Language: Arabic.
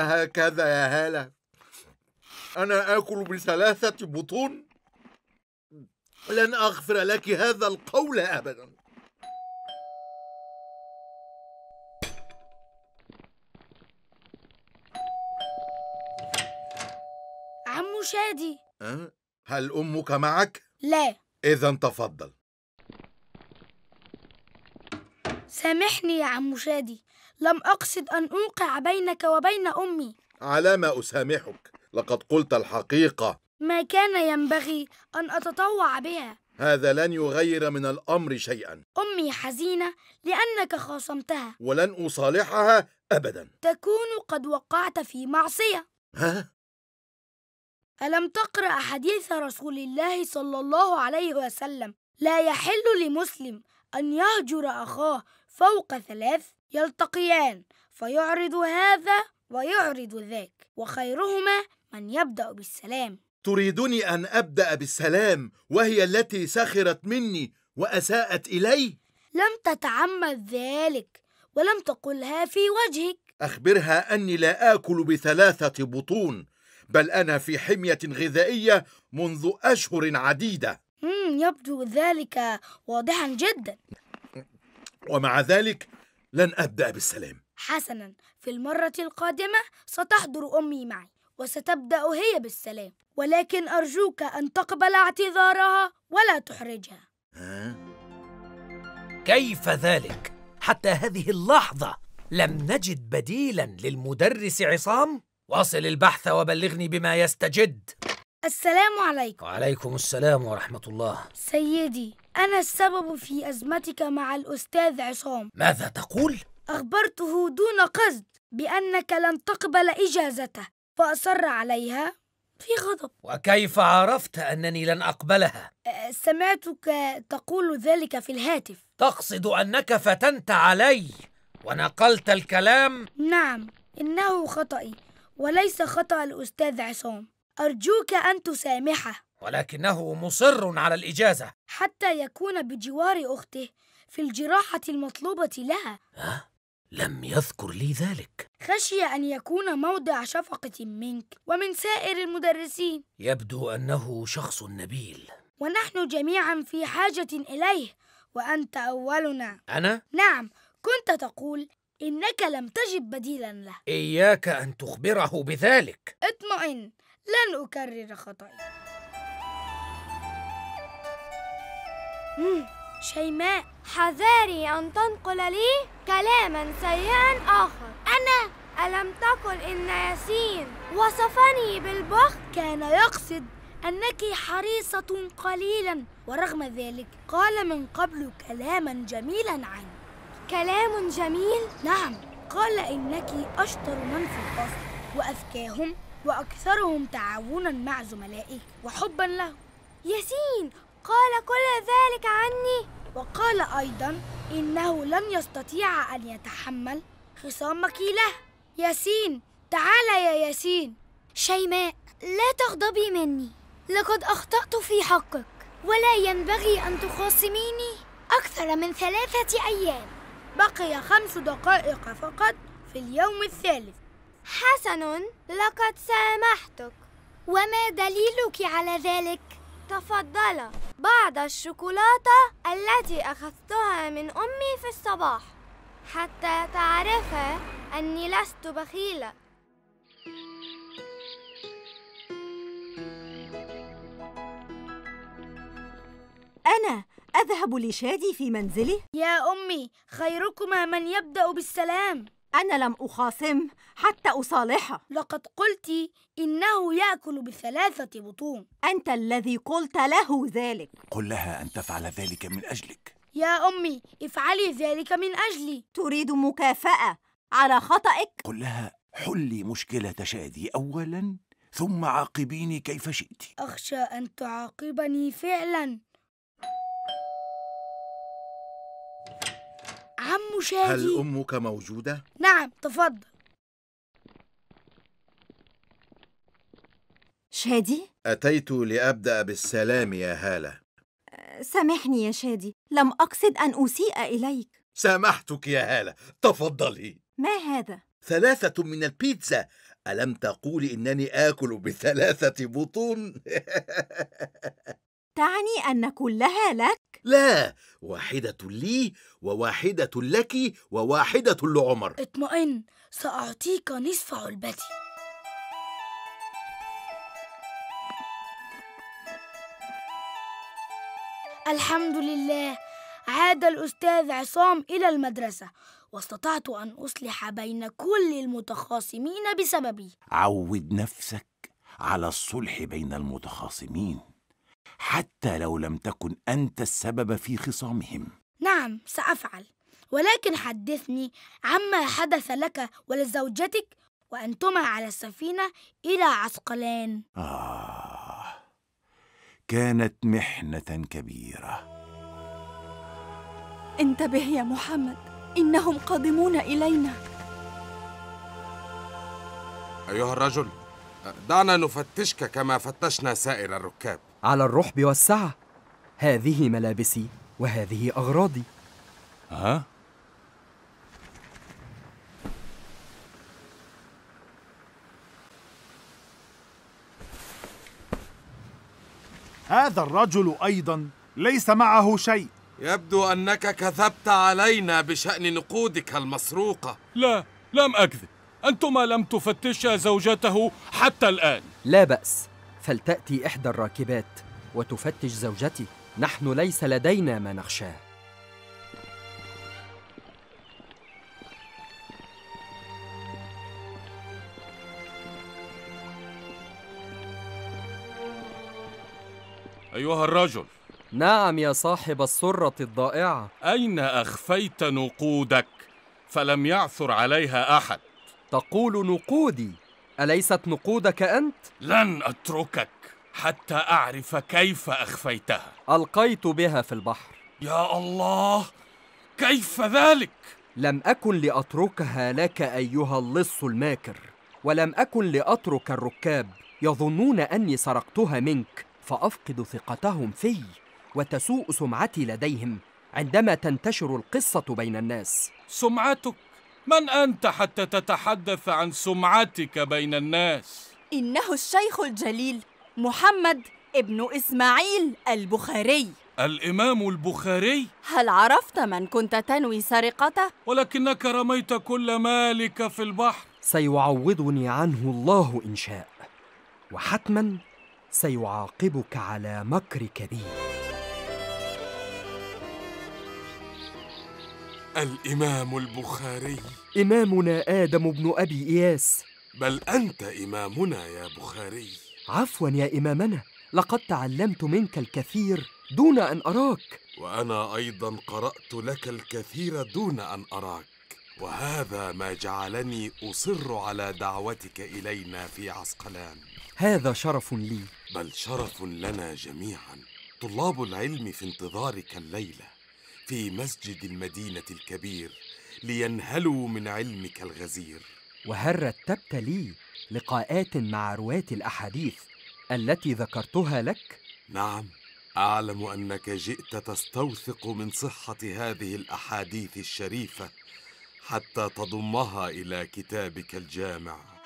أهكذا يا هالة أنا آكل بثلاثة بطون لن أغفر لك هذا القول أبدا عمو شادي أه؟ هل أمك معك؟ لا إذا تفضل سامحني يا عمو شادي لم أقصد أن أوقع بينك وبين أمي على ما أسامحك لقد قلت الحقيقة ما كان ينبغي أن أتطوع بها هذا لن يغير من الأمر شيئا أمي حزينة لأنك خاصمتها ولن أصالحها أبدا تكون قد وقعت في معصية ها؟ ألم تقرأ حديث رسول الله صلى الله عليه وسلم لا يحل لمسلم أن يهجر أخاه فوق ثلاث يلتقيان فيعرض هذا ويعرض ذاك وخيرهما من يبدأ بالسلام تريدني أن أبدأ بالسلام وهي التي سخرت مني وأساءت إلي؟ لم تتعمد ذلك ولم تقلها في وجهك أخبرها أني لا آكل بثلاثة بطون بل أنا في حمية غذائية منذ أشهر عديدة يبدو ذلك واضحا جدا ومع ذلك لن أبدأ بالسلام حسنا في المرة القادمة ستحضر أمي معي وستبدأ هي بالسلام ولكن أرجوك أن تقبل اعتذارها ولا تحرجها ها؟ كيف ذلك؟ حتى هذه اللحظة لم نجد بديلا للمدرس عصام واصل البحث وبلغني بما يستجد السلام عليكم وعليكم السلام ورحمة الله سيدي أنا السبب في أزمتك مع الأستاذ عصام ماذا تقول؟ أخبرته دون قصد بأنك لن تقبل إجازته فأصر عليها في غضب وكيف عرفت أنني لن أقبلها؟ سمعتك تقول ذلك في الهاتف تقصد أنك فتنت علي ونقلت الكلام؟ نعم إنه خطأي وليس خطأ الأستاذ عصام أرجوك أن تسامحه ولكنه مصر على الإجازة حتى يكون بجوار أخته في الجراحة المطلوبة لها أه؟ لم يذكر لي ذلك خشي أن يكون موضع شفقة منك ومن سائر المدرسين يبدو أنه شخص نبيل ونحن جميعا في حاجة إليه وأنت أولنا أنا؟ نعم كنت تقول إنك لم تجد بديلا له إياك أن تخبره بذلك اطمئن لن أكرر خطأي شيماء حذاري أن تنقل لي كلاما سيئا آخر أنا ألم تقل إن ياسين وصفني بالبخل كان يقصد أنك حريصة قليلا ورغم ذلك قال من قبل كلاما جميلا عنك كلام جميل؟ نعم قال إنك أشطر من في الأصل وأذكاهم وأكثرهم تعاونا مع زملائك وحبا له ياسين قال كل ذلك عني وقال أيضا إنه لن يستطيع أن يتحمل خصامك له ياسين تعال يا ياسين شيماء لا تغضبي مني لقد أخطأت في حقك ولا ينبغي أن تخاصميني أكثر من ثلاثة أيام بقي خمس دقائق فقط في اليوم الثالث حسن لقد سامحتك وما دليلك على ذلك تفضل بعض الشوكولاتة التي أخذتها من أمي في الصباح حتى تعرف أني لست بخيلة أنا أذهب لشادي في منزله يا أمي خيركما من يبدأ بالسلام أنا لم أخاصم حتى أصالحه لقد قلت إنه يأكل بثلاثة بطون أنت الذي قلت له ذلك قل لها أن تفعل ذلك من أجلك يا أمي افعلي ذلك من أجلي تريد مكافأة على خطأك؟ قل لها حلي مشكلة شادي أولاً ثم عاقبيني كيف شئت أخشى أن تعاقبني فعلاً أم شادي هل أمك موجودة؟ نعم تفضل شادي؟ أتيت لأبدأ بالسلام يا هالة سامحني يا شادي لم أقصد أن أسيء إليك سامحتك يا هالة تفضلي ما هذا؟ ثلاثة من البيتزا ألم تقولي إنني آكل بثلاثة بطون؟ تعني أن كلها لك؟ لا واحدة لي وواحدة لك وواحدة لعمر اطمئن سأعطيك نصف علبتي الحمد لله عاد الأستاذ عصام إلى المدرسة واستطعت أن أصلح بين كل المتخاصمين بسببي عود نفسك على الصلح بين المتخاصمين حتى لو لم تكن أنت السبب في خصامهم نعم سأفعل ولكن حدثني عما حدث لك ولزوجتك وأنتما على السفينة إلى عسقلان آه كانت محنة كبيرة انتبه يا محمد إنهم قادمون إلينا أيها الرجل دعنا نفتشك كما فتشنا سائر الركاب على الرحب والسعة هذه ملابسي وهذه أغراضي ها؟ هذا الرجل أيضا ليس معه شيء يبدو أنك كذبت علينا بشأن نقودك المسروقة لا لم أكذب أنتما لم تفتشا زوجته حتى الآن لا بأس فلتأتي إحدى الراكبات وتفتش زوجتي نحن ليس لدينا ما نخشاه أيها الرجل نعم يا صاحب السرة الضائعة أين أخفيت نقودك فلم يعثر عليها أحد تقول نقودي أليست نقودك أنت؟ لن أتركك حتى أعرف كيف أخفيتها ألقيت بها في البحر يا الله كيف ذلك؟ لم أكن لأتركها لك أيها اللص الماكر ولم أكن لأترك الركاب يظنون أني سرقتها منك فأفقد ثقتهم في وتسوء سمعتي لديهم عندما تنتشر القصة بين الناس سمعتك من أنت حتى تتحدث عن سمعتك بين الناس؟ إنه الشيخ الجليل محمد ابن إسماعيل البخاري الإمام البخاري؟ هل عرفت من كنت تنوي سرقته؟ ولكنك رميت كل مالك في البحر سيعوضني عنه الله إن شاء وحتما سيعاقبك على مكر كبير الإمام البخاري إمامنا آدم بن أبي إياس بل أنت إمامنا يا بخاري عفوا يا إمامنا لقد تعلمت منك الكثير دون أن أراك وأنا أيضا قرأت لك الكثير دون أن أراك وهذا ما جعلني أصر على دعوتك إلينا في عسقلان هذا شرف لي بل شرف لنا جميعا طلاب العلم في انتظارك الليله في مسجد المدينة الكبير لينهلوا من علمك الغزير وهل رتبت لي لقاءات مع رواة الأحاديث التي ذكرتها لك؟ نعم أعلم أنك جئت تستوثق من صحة هذه الأحاديث الشريفة حتى تضمها إلى كتابك الجامع